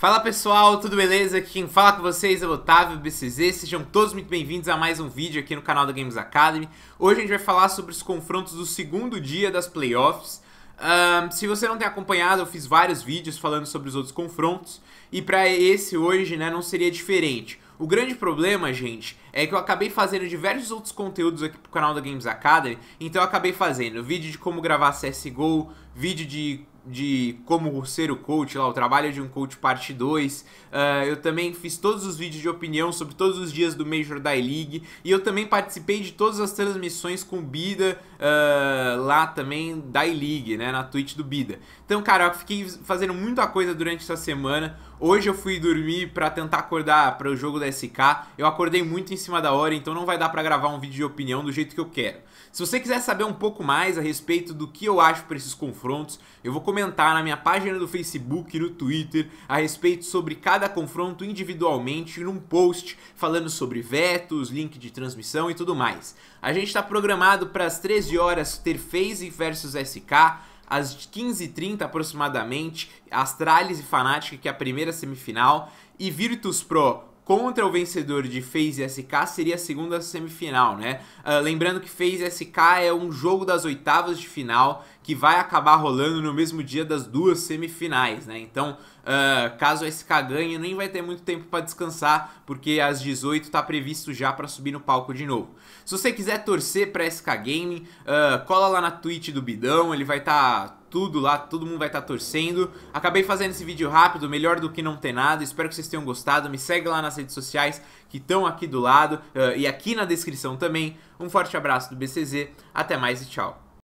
Fala pessoal, tudo beleza? Aqui quem fala com vocês é o Otávio BCZ, sejam todos muito bem-vindos a mais um vídeo aqui no canal da Games Academy. Hoje a gente vai falar sobre os confrontos do segundo dia das playoffs. Um, se você não tem acompanhado, eu fiz vários vídeos falando sobre os outros confrontos e para esse hoje né, não seria diferente. O grande problema, gente, é que eu acabei fazendo diversos outros conteúdos aqui pro canal da Games Academy, então eu acabei fazendo vídeo de como gravar CSGO, vídeo de de como ser o coach lá, o trabalho de um coach parte 2. Uh, ah, eu também fiz todos os vídeos de opinião sobre todos os dias do Major da E-League. E eu também participei de todas as transmissões com o Bida uh, lá também da E-League, né? Na Twitch do Bida. Então, cara, eu fiquei fazendo muita coisa durante essa semana. Hoje eu fui dormir para tentar acordar para o jogo da SK. Eu acordei muito em cima da hora, então não vai dar para gravar um vídeo de opinião do jeito que eu quero. Se você quiser saber um pouco mais a respeito do que eu acho para esses confrontos, eu vou comentar na minha página do Facebook e no Twitter a respeito sobre cada confronto individualmente num post falando sobre vetos, link de transmissão e tudo mais. A gente está programado para as 13 horas ter FaZe versus SK, às 15h30 aproximadamente, Astralis e Fnatic, que é a primeira semifinal, e Virtus Pro contra o vencedor de FaZe SK seria a segunda semifinal, né? Uh, lembrando que FaZe SK é um jogo das oitavas de final que vai acabar rolando no mesmo dia das duas semifinais, né? Então, uh, caso a SK ganhe, nem vai ter muito tempo para descansar, porque às 18 está previsto já para subir no palco de novo. Se você quiser torcer para SK Gaming, uh, cola lá na Twitch do Bidão, ele vai estar tá tudo lá, todo mundo vai estar tá torcendo. Acabei fazendo esse vídeo rápido, melhor do que não ter nada. Espero que vocês tenham gostado. Me segue lá nas redes sociais que estão aqui do lado uh, e aqui na descrição também. Um forte abraço do BCZ, até mais e tchau.